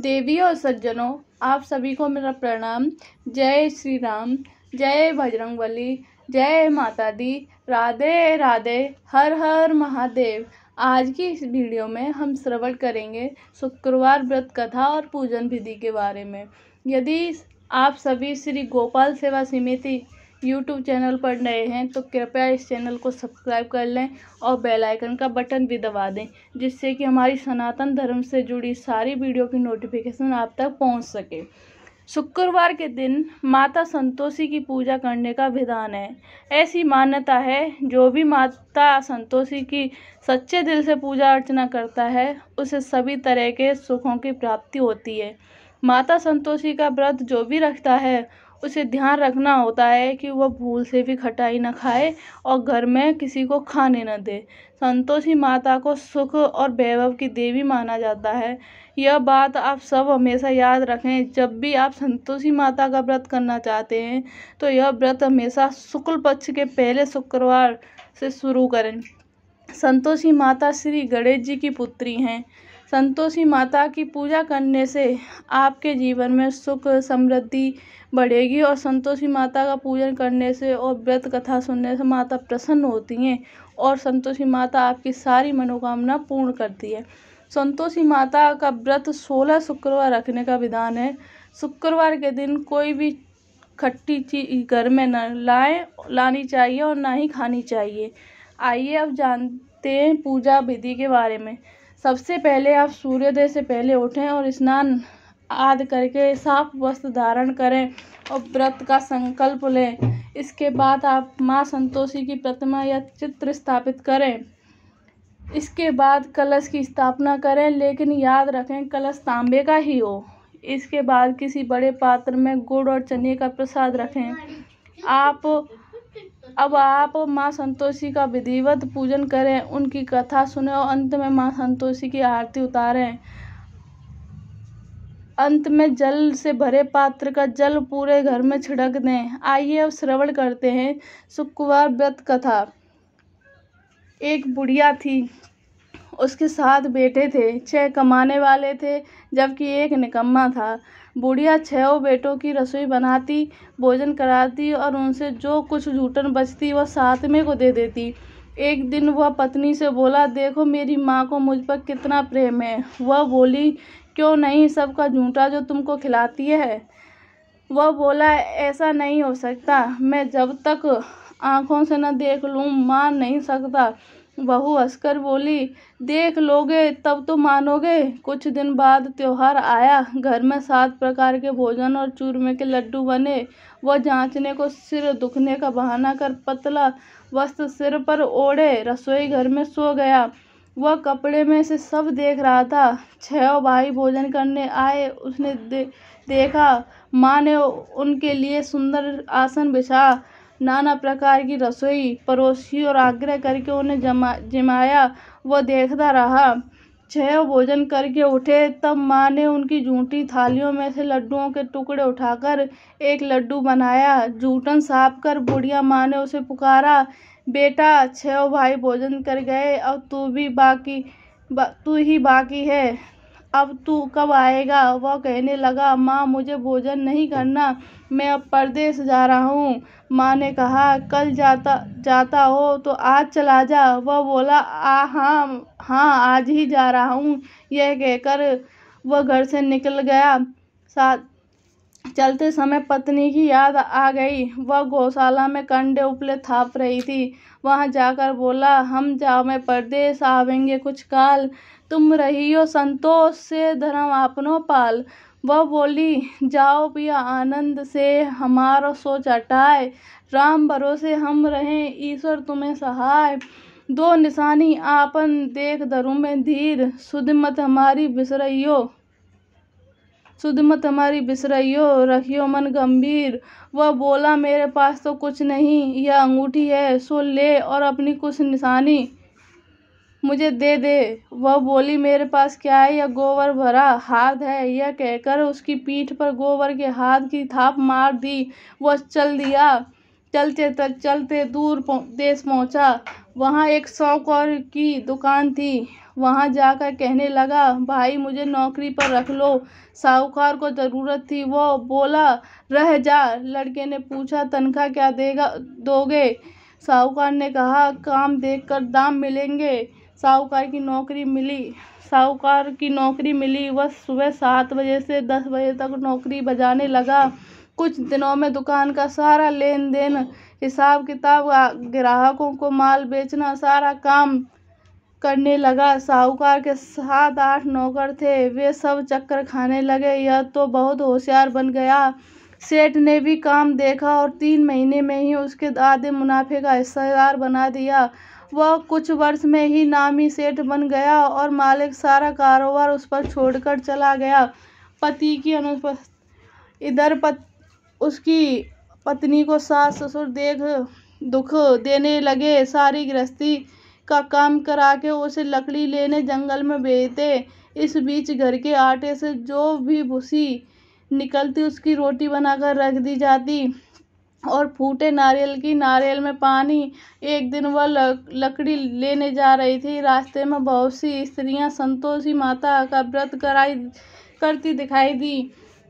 देवी और सज्जनों आप सभी को मेरा प्रणाम जय श्री राम जय बजरंग बली जय माता दी राधे राधे हर हर महादेव आज की इस वीडियो में हम श्रवण करेंगे शुक्रवार व्रत कथा और पूजन विधि के बारे में यदि आप सभी श्री गोपाल सेवा समिति यूट्यूब चैनल पर नए हैं तो कृपया इस चैनल को सब्सक्राइब कर लें और बेल आइकन का बटन भी दबा दें जिससे कि हमारी सनातन धर्म से जुड़ी सारी वीडियो की नोटिफिकेशन आप तक पहुंच सके शुक्रवार के दिन माता संतोषी की पूजा करने का विधान है ऐसी मान्यता है जो भी माता संतोषी की सच्चे दिल से पूजा अर्चना करता है उसे सभी तरह के सुखों की प्राप्ति होती है माता संतोषी का व्रत जो भी रखता है उसे ध्यान रखना होता है कि वह भूल से भी खटाई ना खाए और घर में किसी को खाने न दे संतोषी माता को सुख और वैभव की देवी माना जाता है यह बात आप सब हमेशा याद रखें जब भी आप संतोषी माता का व्रत करना चाहते हैं तो यह व्रत हमेशा शुक्ल पक्ष के पहले शुक्रवार से शुरू करें संतोषी माता श्री गणेश जी की पुत्री हैं संतोषी माता की पूजा करने से आपके जीवन में सुख समृद्धि बढ़ेगी और संतोषी माता का पूजन करने से और व्रत कथा सुनने से माता प्रसन्न होती हैं और संतोषी माता आपकी सारी मनोकामना पूर्ण करती है संतोषी माता का व्रत सोलह शुक्रवार रखने का विधान है शुक्रवार के दिन कोई भी खट्टी चीज घर में न लाएं लानी चाहिए और ना ही खानी चाहिए आइए अब जानते हैं पूजा विधि के बारे में सबसे पहले आप सूर्योदय से पहले उठें और स्नान आदि करके साफ वस्त्र धारण करें और व्रत का संकल्प लें इसके बाद आप माँ संतोषी की प्रतिमा या चित्र स्थापित करें इसके बाद कलश की स्थापना करें लेकिन याद रखें कलश तांबे का ही हो इसके बाद किसी बड़े पात्र में गुड़ और चने का प्रसाद रखें आप अब आप माँ संतोषी का विधिवत पूजन करें उनकी कथा सुने और अंत में माँ संतोषी की आरती उतारें अंत में जल से भरे पात्र का जल पूरे घर में छिड़क दें आइए अब श्रवण करते हैं शुक्रवार व्रत कथा एक बुढ़िया थी उसके साथ बेटे थे छह कमाने वाले थे जबकि एक निकम्मा था बुढ़िया छहों बेटों की रसोई बनाती भोजन कराती और उनसे जो कुछ झूठन बचती वह सातवें को दे देती एक दिन वह पत्नी से बोला देखो मेरी माँ को मुझ पर कितना प्रेम है वह बोली क्यों नहीं सबका झूठा जो तुमको खिलाती है वह बोला ऐसा नहीं हो सकता मैं जब तक आँखों से न देख लूँ मान नहीं सकता बहु हंसकर बोली देख लोगे तब तो मानोगे कुछ दिन बाद त्योहार आया घर में सात प्रकार के भोजन और चूरमे के लड्डू बने वह जांचने को सिर दुखने का बहाना कर पतला वस्त्र सिर पर ओढ़े रसोई घर में सो गया वह कपड़े में से सब देख रहा था छह भाई भोजन करने आए उसने दे, देखा माँ ने उनके लिए सुंदर आसन बिछा नाना प्रकार की रसोई परोसी और आग्रह करके उन्हें जमा जमाया वो देखता रहा छह भोजन करके उठे तब माँ ने उनकी झूठी थालियों में से लड्डुओं के टुकड़े उठाकर एक लड्डू बनाया जूठन साफ कर बुढ़िया माँ ने उसे पुकारा बेटा छह भाई भोजन कर गए और तू भी बाकी बा, तू ही बाकी है अब तू कब आएगा वह कहने लगा माँ मुझे भोजन नहीं करना मैं अब परदेश जा रहा हूँ माँ ने कहा कल जाता जाता हो तो आज चला जा वह बोला आ हाँ हाँ आज ही जा रहा हूँ यह कहकर वह घर से निकल गया साथ चलते समय पत्नी की याद आ गई वह गौशाला में कंडे उपले थाप रही थी वहाँ जाकर बोला हम जामे परदेस आवेंगे कुछ काल तुम रहियो संतोष से धर्म अपनो पाल वह बोली जाओ पिया आनंद से हमारो सोच हटाए राम भरोसे हम रहें ईश्वर तुम्हें सहाय दो निशानी आपन देख धरु में धीर सुधमत हमारी बिसरियो सुध हमारी तुम्हारी बिसरइयो रखियो मन गंभीर वह बोला मेरे पास तो कुछ नहीं यह अंगूठी है सो ले और अपनी कुछ निशानी मुझे दे दे वह बोली मेरे पास क्या है यह गोबर भरा हाथ है यह कहकर उसकी पीठ पर गोबर के हाथ की थाप मार दी वह चल दिया चलते चलते दूर देश पहुंचा वहाँ एक शौक और की दुकान थी वहाँ जाकर कहने लगा भाई मुझे नौकरी पर रख लो साहूकार को ज़रूरत थी वो बोला रह जा लड़के ने पूछा तनख्वाह क्या देगा दोगे साहूकार ने कहा काम देखकर दाम मिलेंगे साहूकार की नौकरी मिली साहूकार की नौकरी मिली वह सुबह सात बजे से दस बजे तक नौकरी बजाने लगा कुछ दिनों में दुकान का सारा लेन देन हिसाब किताब ग्राहकों को माल बेचना सारा काम करने लगा साहूकार के सात आठ नौकर थे वे सब चक्कर खाने लगे यह तो बहुत होशियार बन गया सेठ ने भी काम देखा और तीन महीने में ही उसके आधे मुनाफे का हिस्सेदार बना दिया वह कुछ वर्ष में ही नामी सेठ बन गया और मालिक सारा कारोबार उस पर छोड़कर चला गया पति की अनुपस्थित इधर पत उसकी पत्नी को सास ससुर देख दुख देने लगे सारी गृहस्थी का काम करा के उसे लकड़ी लेने जंगल में भेजते इस बीच घर के आटे से जो भी भूसी निकलती उसकी रोटी बनाकर रख दी जाती और फूटे नारियल की नारियल में पानी एक दिन वह लकड़ी लेने जा रही थी रास्ते में बहुत सी स्त्रियां संतोषी माता का व्रत कराई करती दिखाई दी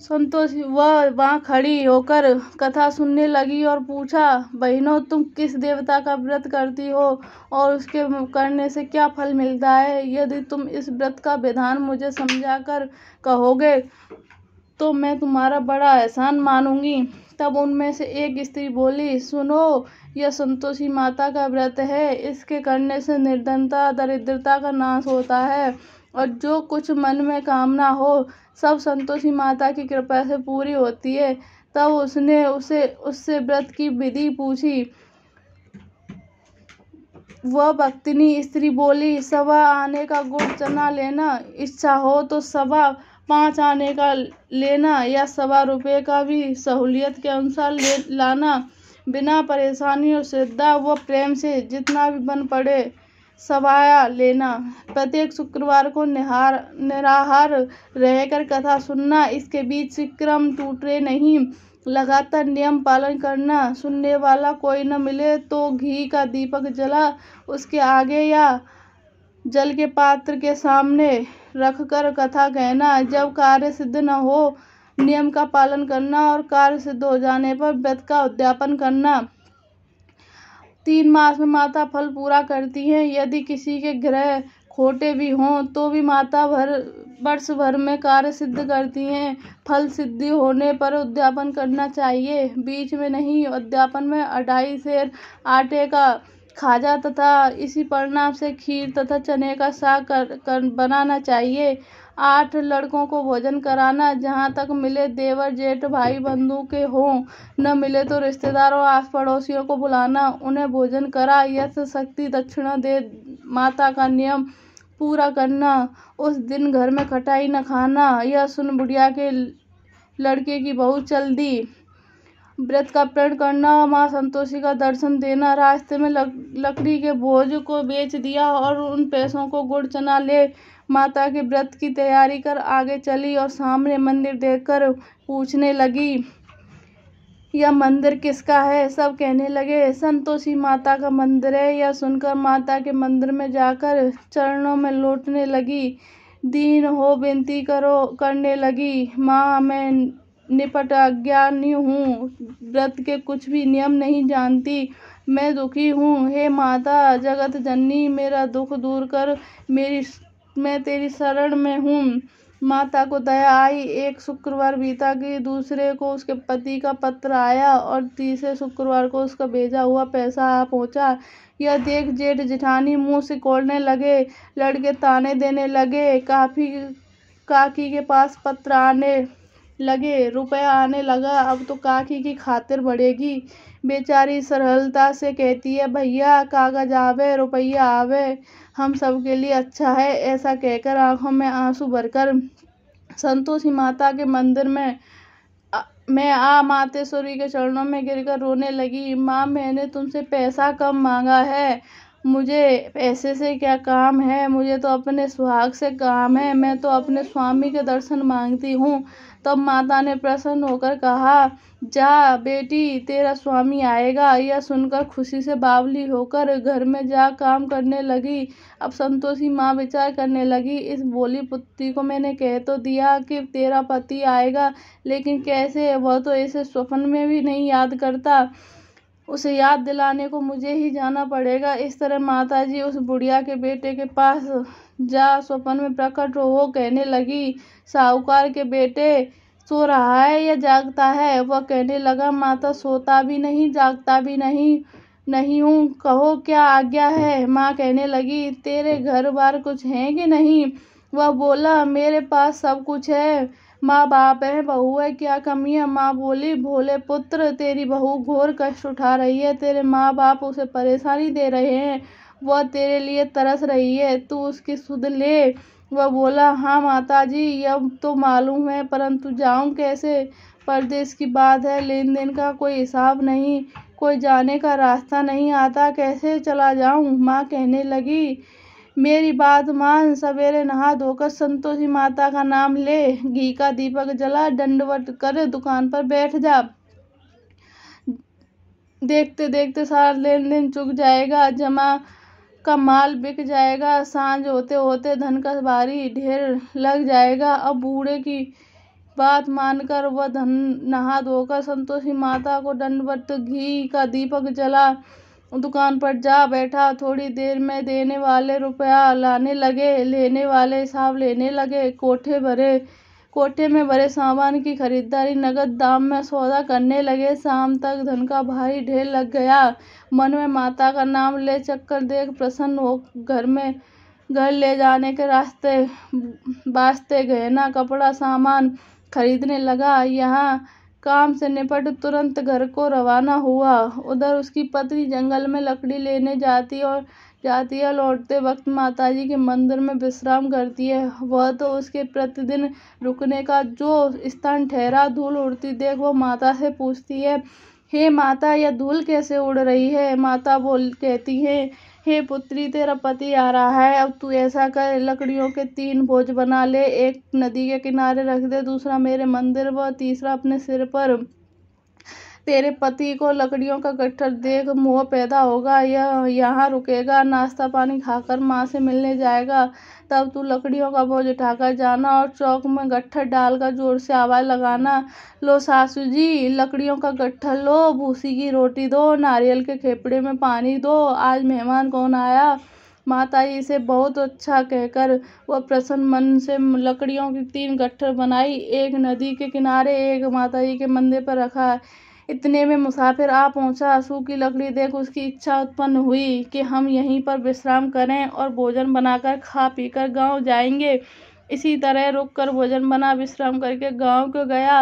संतोष वह वहाँ खड़ी होकर कथा सुनने लगी और पूछा बहनों तुम किस देवता का व्रत करती हो और उसके करने से क्या फल मिलता है यदि तुम इस व्रत का विधान मुझे समझाकर कहोगे तो मैं तुम्हारा बड़ा एहसान मानूंगी तब उनमें से एक स्त्री बोली सुनो यह संतोषी माता का व्रत है इसके करने से निर्धनता दरिद्रता का नाश होता है और जो कुछ मन में कामना हो सब संतोषी माता की कृपा से पूरी होती है तब उसने उसे उससे व्रत की विधि पूछी वह भक्तिनी स्त्री बोली सवा आने का गुड़ चना लेना इच्छा हो तो सवा पाँच आने का लेना या सवा रुपये का भी सहूलियत के अनुसार ले लाना बिना परेशानी और श्रद्धा व प्रेम से जितना भी बन पड़े सवाया लेना प्रत्येक शुक्रवार को निहार निराहार रहकर कथा सुनना इसके बीच क्रम टूटे नहीं लगातार नियम पालन करना सुनने वाला कोई न मिले तो घी का दीपक जला उसके आगे या जल के पात्र के सामने रखकर कथा कहना जब कार्य सिद्ध न हो नियम का पालन करना और कार्य सिद्ध हो जाने पर व्रत का उद्यापन करना तीन मास में माता फल पूरा करती हैं यदि किसी के ग्रह खोटे भी हों तो भी माता भर वर्ष भर में कार्य सिद्ध करती हैं फल सिद्धि होने पर उद्यापन करना चाहिए बीच में नहीं अध्यापन में अढ़ाई शेर आटे का खाजा तथा इसी परिणाम से खीर तथा चने का साग कर, कर बनाना चाहिए आठ लड़कों को भोजन कराना जहाँ तक मिले देवर जेठ भाई बंधु के हों न मिले तो रिश्तेदारों आस पड़ोसियों को बुलाना उन्हें भोजन करा यथ शक्ति दक्षिणा दे माता का नियम पूरा करना उस दिन घर में खटाई न खाना यह सुन बुढ़िया के लड़के की बहुत चल दी व्रत का प्रण करना माँ संतोषी का दर्शन देना रास्ते में लक, लकड़ी के भोज को बेच दिया और उन पैसों को गुड़ चना ले माता के व्रत की तैयारी कर आगे चली और सामने मंदिर देखकर पूछने लगी यह मंदिर किसका है सब कहने लगे संतोषी माता का मंदिर है यह सुनकर माता के मंदिर में जाकर चरणों में लौटने लगी दीन हो विनती करो करने लगी माँ मैं निपट अज्ञानी हूँ व्रत के कुछ भी नियम नहीं जानती मैं दुखी हूँ हे माता जगत जननी मेरा दुख दूर कर मेरी मैं तेरी शरण में हूँ माता को दया आई एक शुक्रवार बीता कि दूसरे को उसके पति का पत्र आया और तीसरे शुक्रवार को उसका भेजा हुआ पैसा आ पहुँचा यह देख जेठ जेठानी मुंह कोड़ने लगे लड़के ताने देने लगे काफ़ी काकी के पास पत्र आने लगे रुपया आने लगा अब तो काकी की खातिर बढ़ेगी बेचारी सरलता से कहती है भैया कागज आवे रुपया आवे हम सब के लिए अच्छा है ऐसा कहकर आंखों में आंसू भरकर संतोषी माता के मंदिर में मैं आ मातेश्वरी के चरणों में गिरकर रोने लगी माँ मैंने तुमसे पैसा कम मांगा है मुझे पैसे से क्या काम है मुझे तो अपने सुहाग से काम है मैं तो अपने स्वामी के दर्शन मांगती हूँ तब माता ने प्रसन्न होकर कहा जा बेटी तेरा स्वामी आएगा यह सुनकर खुशी से बावली होकर घर में जा काम करने लगी अब संतोषी माँ विचार करने लगी इस बोली पुत्री को मैंने कह तो दिया कि तेरा पति आएगा लेकिन कैसे वह तो ऐसे स्वप्न में भी नहीं याद करता उसे याद दिलाने को मुझे ही जाना पड़ेगा इस तरह माताजी उस बुढ़िया के बेटे के पास जा स्वप्न में प्रकट हो कहने लगी साहूकार के बेटे सो रहा है या जागता है वह कहने लगा माता सोता भी नहीं जागता भी नहीं नहीं हूँ कहो क्या आज्ञा है माँ कहने लगी तेरे घर बार कुछ है कि नहीं वह बोला मेरे पास सब कुछ है माँ बाप है बहू है क्या कमी है माँ बोली भोले पुत्र तेरी बहू घोर कष्ट उठा रही है तेरे माँ बाप उसे परेशानी दे रहे हैं वह तेरे लिए तरस रही है तू उसकी सुध ले वह बोला हाँ माता जी यह तो मालूम है परंतु जाऊँ कैसे परदेश की बात है लेन देन का कोई हिसाब नहीं कोई जाने का रास्ता नहीं आता कैसे चला जाऊँ माँ कहने लगी मेरी बात मान सवेरे नहा धोकर संतोषी माता का नाम ले घी का दीपक जला दंडवट कर दुकान पर बैठ जा देखते देखते सारा लेन देन चुक जाएगा जमा का माल बिक जाएगा सांझ होते होते धन का भारी ढेर लग जाएगा अब बूढ़े की बात मानकर वह धन नहा धोकर संतोषी माता को दंडवट घी का दीपक जला दुकान पर जा बैठा थोड़ी देर में देने वाले रुपया लाने लगे लेने वाले हिसाब लेने लगे कोठे भरे कोठे में भरे सामान की खरीदारी नगद दाम में सौदा करने लगे शाम तक धन का भारी ढेर लग गया मन में माता का नाम ले चक्कर देख प्रसन्न हो घर में घर ले जाने के रास्ते वास्ते गहना कपड़ा सामान खरीदने लगा यहाँ काम से निपट तुरंत घर को रवाना हुआ उधर उसकी पत्नी जंगल में लकड़ी लेने जाती और जाती है लौटते वक्त माताजी के मंदिर में विश्राम करती है वह तो उसके प्रतिदिन रुकने का जो स्थान ठहरा धूल उड़ती देख वह माता से पूछती है हे माता यह धूल कैसे उड़ रही है माता बोल कहती है हे पुत्री तेरा पति आ रहा है अब तू ऐसा कर लकड़ियों के तीन बोझ बना ले एक नदी के किनारे रख दे दूसरा मेरे मंदिर व तीसरा अपने सिर पर तेरे पति को लकड़ियों का गट्ठर देख मोह पैदा होगा यह यहाँ रुकेगा नाश्ता पानी खाकर माँ से मिलने जाएगा तब तू लकड़ियों का बोझ उठाकर जाना और चौक में गट्ठर डालकर जोर से आवाज़ लगाना लो सासू जी लकड़ियों का गट्ठर लो भूसी की रोटी दो नारियल के खेपड़े में पानी दो आज मेहमान कौन आया माता जी से बहुत अच्छा कहकर वह प्रसन्न मन से लकड़ियों की तीन गट्ठर बनाई एक नदी के किनारे एक माता जी के मंदिर पर रखा इतने में मुसाफिर आ पहुंचा आंसू की लकड़ी देख उसकी इच्छा उत्पन्न हुई कि हम यहीं पर विश्राम करें और भोजन बनाकर खा पीकर गांव जाएंगे इसी तरह रुक कर भोजन बना विश्राम करके गांव को गया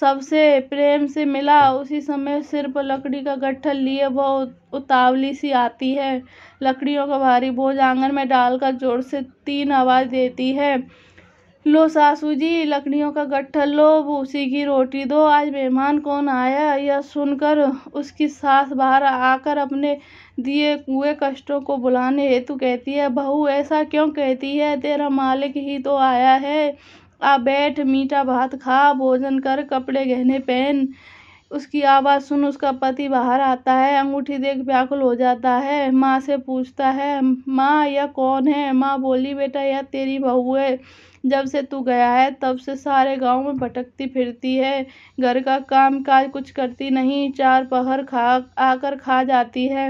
सबसे प्रेम से मिला उसी समय सिर पर लकड़ी का गट्ठर लिए वह उतावली सी आती है लकड़ियों का भारी बोझ आंगन में डालकर जोर से तीन आवाज़ देती है लो सासू जी लकड़ियों का गट्ठर लो भूसी की रोटी दो आज मेहमान कौन आया यह सुनकर उसकी सास बाहर आकर अपने दिए हुए कष्टों को बुलाने हेतु कहती है बहू ऐसा क्यों कहती है तेरा मालिक ही तो आया है आ बैठ मीठा भात खा भोजन कर कपड़े गहने पहन उसकी आवाज़ सुन उसका पति बाहर आता है अंगूठी देख व्याकुल हो जाता है माँ से पूछता है माँ यह कौन है माँ बोली बेटा यह तेरी बहू है जब से तू गया है तब से सारे गांव में भटकती फिरती है घर का काम काज कुछ करती नहीं चार पहर खा आकर खा जाती है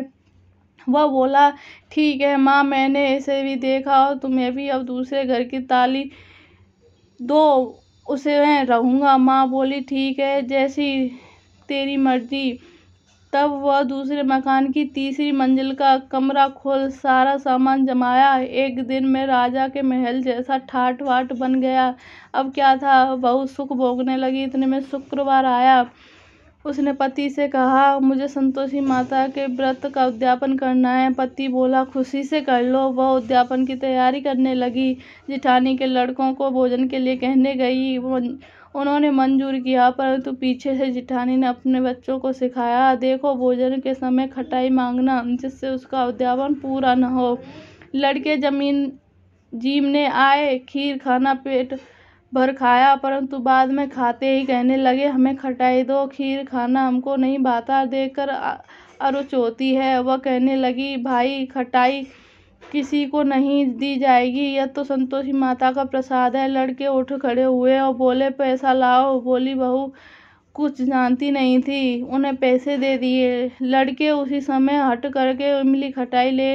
वह बोला ठीक है माँ मैंने इसे भी देखा और तुम्हें भी अब दूसरे घर की ताली दो उसे मैं रहूँगा माँ बोली ठीक है जैसी तेरी मर्जी तब वह दूसरे मकान की तीसरी मंजिल का कमरा खोल सारा सामान जमाया एक दिन में राजा के महल जैसा ठाट वाट बन गया अब क्या था बहुत सुख भोगने लगी इतने में शुक्रवार आया उसने पति से कहा मुझे संतोषी माता के व्रत का उद्यापन करना है पति बोला खुशी से कर लो वह उद्यापन की तैयारी करने लगी जिठानी के लड़कों को भोजन के लिए कहने गई उन्होंने मंजूर किया परंतु पीछे से जिठानी ने अपने बच्चों को सिखाया देखो भोजन के समय खटाई मांगना जिससे उसका उद्यापन पूरा न हो लड़के जमीन ने आए खीर खाना पेट भर खाया परंतु बाद में खाते ही कहने लगे हमें खटाई दो खीर खाना हमको नहीं बाता देखकर अरुच होती है वह कहने लगी भाई खटाई किसी को नहीं दी जाएगी यह तो संतोषी माता का प्रसाद है लड़के उठ खड़े हुए और बोले पैसा लाओ बोली बहू कुछ जानती नहीं थी उन्हें पैसे दे दिए लड़के उसी समय हट करके इमली खटाई ले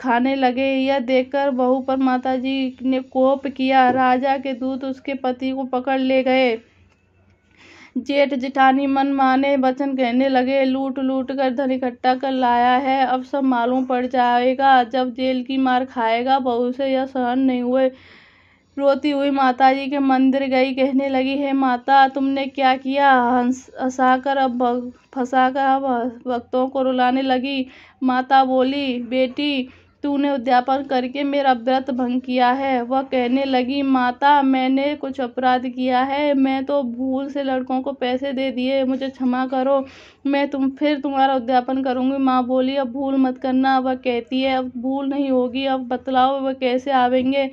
खाने लगे यह देखकर बहू पर माता जी ने कोप किया राजा के दूत उसके पति को पकड़ ले गए जेठ जिठानी मन माने वचन कहने लगे लूट लूट कर धन इकट्ठा कर लाया है अब सब मालूम पड़ जाएगा जब जेल की मार खाएगा बहू से यह सहन नहीं हुए रोती हुई माता जी के मंदिर गई कहने लगी हे माता तुमने क्या किया हंस हंसा कर अब फंसा कर अब भक्तों को रुलाने लगी माता बोली बेटी तूने उद्यापन करके मेरा व्रत भंग किया है वह कहने लगी माता मैंने कुछ अपराध किया है मैं तो भूल से लड़कों को पैसे दे दिए मुझे क्षमा करो मैं तुम फिर तुम्हारा उद्यापन करूँगी माँ बोली अब भूल मत करना वह कहती है अब भूल नहीं होगी अब बतलाओ वह कैसे आवेंगे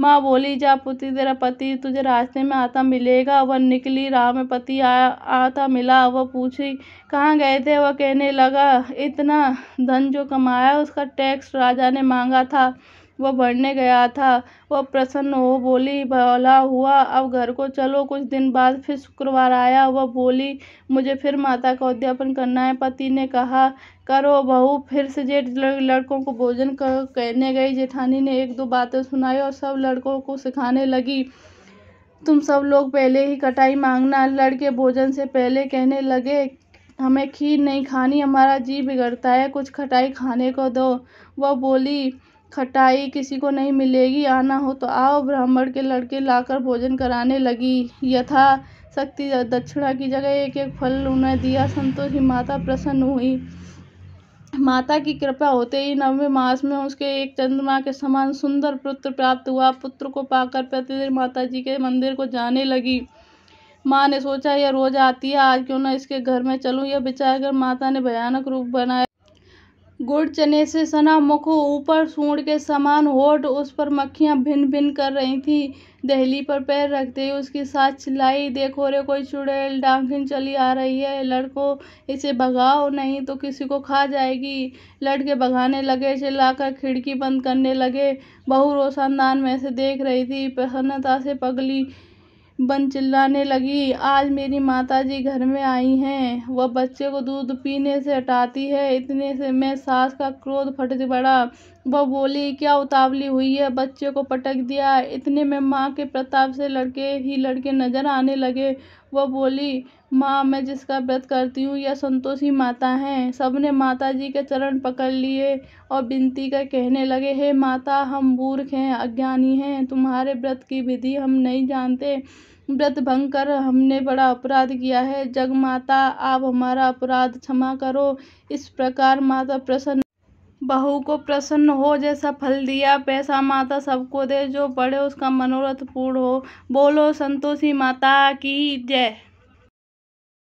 माँ बोली जा पुत्री तेरा पति तुझे रास्ते में आता मिलेगा वह निकली राह में पति आया आता मिला वह पूछी कहाँ गए थे वह कहने लगा इतना धन जो कमाया उसका टैक्स राजा ने मांगा था वह बढ़ने गया था वह प्रसन्न हो बोली भला हुआ अब घर को चलो कुछ दिन बाद फिर शुक्रवार आया वह बोली मुझे फिर माता का उद्यापन करना है पति ने कहा करो बहू फिर से जेठ लड़कों को भोजन कहने गई जेठानी ने एक दो बातें सुनाई और सब लड़कों को सिखाने लगी तुम सब लोग पहले ही कटाई मांगना लड़के भोजन से पहले कहने लगे हमें खीर नहीं खानी हमारा जी बिगड़ता है कुछ खटाई खाने को दो वह बोली खटाई किसी को नहीं मिलेगी आना हो तो आओ ब्राह्मण के लड़के लाकर भोजन कराने लगी यथा शक्ति दक्षिणा की जगह एक एक फल उन्हें दिया संतोष ही माता प्रसन्न हुई माता की कृपा होते ही नवमें मास में उसके एक चंद्रमा के समान सुंदर पुत्र प्राप्त हुआ पुत्र को पाकर प्रतिदिन माता जी के मंदिर को जाने लगी माँ ने सोचा यह रोज आती है आज क्यों ना इसके घर में चलूँ यह विचार कर माता ने भयानक रूप बनाया गुड़ चने से सना मुख ऊपर सूंड के समान होठ उस पर मक्खियां भिन भिन कर रही थी दहली पर पैर रखते ही उसकी सास चिल्लाई देखो रे कोई चुड़ैल डांकिन चली आ रही है लड़को इसे भगाओ नहीं तो किसी को खा जाएगी लड़के भगाने लगे चिल्लाकर खिड़की बंद करने लगे बहू रोशनदान में से देख रही थी प्रसन्नता से पगली बन चिल्लाने लगी आज मेरी माताजी घर में आई हैं वह बच्चे को दूध पीने से हटाती है इतने से मैं सास का क्रोध फट पड़ा वह बोली क्या उतावली हुई है बच्चे को पटक दिया इतने में माँ के प्रताप से लड़के ही लड़के नजर आने लगे वह बोली माँ मैं जिसका व्रत करती हूँ यह संतोषी माता हैं सबने माता जी के चरण पकड़ लिए और बिनती का कहने लगे हे माता हम मूर्ख हैं अज्ञानी हैं तुम्हारे व्रत की विधि हम नहीं जानते व्रत भंग कर हमने बड़ा अपराध किया है जग माता आप हमारा अपराध क्षमा करो इस प्रकार माता प्रसन्न बहू को प्रसन्न हो जैसा फल दिया पैसा माता सबको दे जो पढ़े उसका मनोरथ पूर्ण हो बोलो संतोषी माता की जय